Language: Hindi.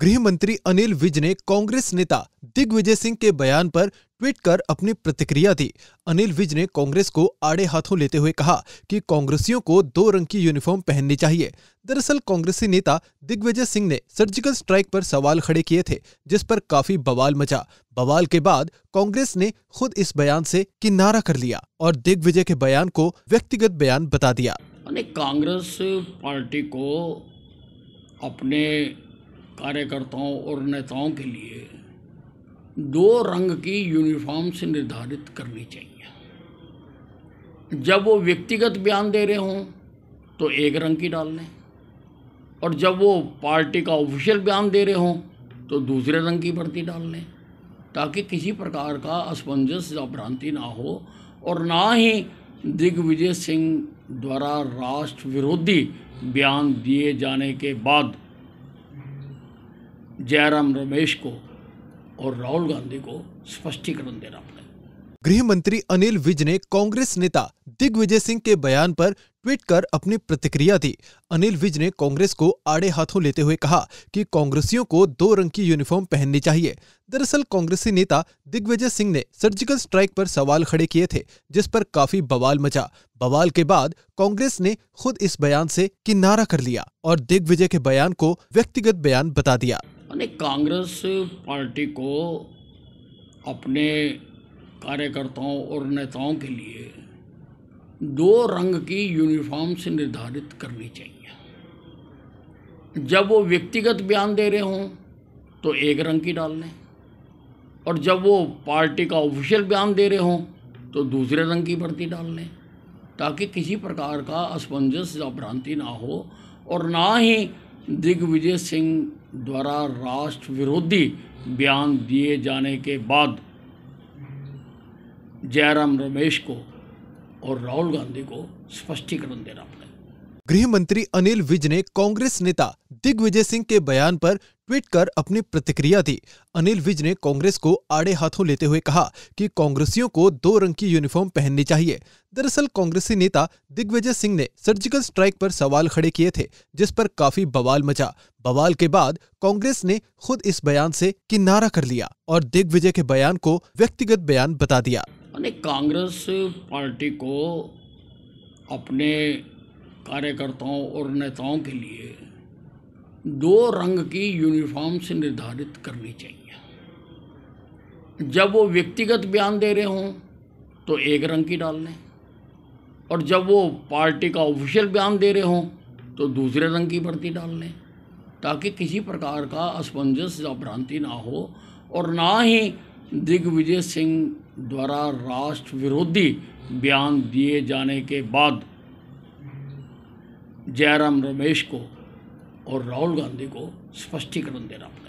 गृह मंत्री अनिल विज ने कांग्रेस नेता दिग्विजय सिंह के बयान पर ट्वीट कर अपनी प्रतिक्रिया दी अनिल विज ने कांग्रेस को आड़े हाथों लेते हुए कहा कि कांग्रेसियों को दो रंग की यूनिफॉर्म पहननी चाहिए दरअसल कांग्रेसी नेता दिग्विजय सिंह ने सर्जिकल स्ट्राइक पर सवाल खड़े किए थे जिस पर काफी बवाल मचा बवाल के बाद कांग्रेस ने खुद इस बयान से किनारा कर लिया और दिग्विजय के बयान को व्यक्तिगत बयान बता दिया कांग्रेस पार्टी को अपने कार्यकर्ताओं और नेताओं के लिए दो रंग की यूनिफॉर्म से निर्धारित करनी चाहिए जब वो व्यक्तिगत बयान दे रहे हों तो एक रंग की डाल लें और जब वो पार्टी का ऑफिशियल बयान दे रहे हों तो दूसरे रंग की भर्ती डाल लें ताकि किसी प्रकार का असमंजस या भ्रांति ना हो और ना ही दिग्विजय सिंह द्वारा राष्ट्र विरोधी बयान दिए जाने के बाद जयराम रमेश को और राहुल गांधी को स्पष्टीकरण देना पड़ेगा गृह मंत्री अनिल विज ने कांग्रेस नेता दिग्विजय सिंह के बयान पर ट्वीट कर अपनी प्रतिक्रिया दी अनिल विज ने कांग्रेस को आड़े हाथों लेते हुए कहा कि कांग्रेसियों को दो रंग की यूनिफॉर्म पहननी चाहिए दरअसल कांग्रेसी नेता दिग्विजय सिंह ने सर्जिकल स्ट्राइक पर सवाल खड़े किए थे जिस पर काफी बवाल मचा बवाल के बाद कांग्रेस ने खुद इस बयान से किनारा कर लिया और दिग्विजय के बयान को व्यक्तिगत बयान बता दिया यानी कांग्रेस पार्टी को अपने कार्यकर्ताओं और नेताओं के लिए दो रंग की यूनिफॉर्म से निर्धारित करनी चाहिए जब वो व्यक्तिगत बयान दे रहे हों तो एक रंग की डाल लें और जब वो पार्टी का ऑफिशियल बयान दे रहे हों तो दूसरे रंग की भर्ती डाल लें ताकि किसी प्रकार का असमंजस या भ्रांति ना हो और ना ही दिग्विजय सिंह द्वारा राष्ट्र विरोधी बयान दिए जाने के बाद जयराम रमेश को और राहुल गांधी को स्पष्टीकरण देना पड़ा गृह मंत्री अनिल विज ने कांग्रेस नेता दिग्विजय सिंह के बयान पर ट्वीट कर अपनी प्रतिक्रिया दी अनिल विज ने कांग्रेस को आड़े हाथों लेते हुए कहा कि कांग्रेसियों को दो रंग की यूनिफॉर्म पहननी चाहिए दरअसल कांग्रेसी नेता दिग्विजय सिंह ने सर्जिकल स्ट्राइक पर सवाल खड़े किए थे जिस पर काफी बवाल मचा बवाल के बाद कांग्रेस ने खुद इस बयान से किनारा कर लिया और दिग्विजय के बयान को व्यक्तिगत बयान बता दिया कांग्रेस पार्टी को अपने कार्यकर्ताओं और नेताओं के लिए दो रंग की यूनिफॉर्म से निर्धारित करनी चाहिए जब वो व्यक्तिगत बयान दे रहे हों तो एक रंग की डाल लें और जब वो पार्टी का ऑफिशियल बयान दे रहे हों तो दूसरे रंग की भर्ती डाल लें ताकि किसी प्रकार का असमंजस या भ्रांति ना हो और ना ही दिग्विजय सिंह द्वारा राष्ट्र विरोधी बयान दिए जाने के बाद जयराम रमेश को और राहुल गांधी को स्पष्टीकरण देना पड़ेगा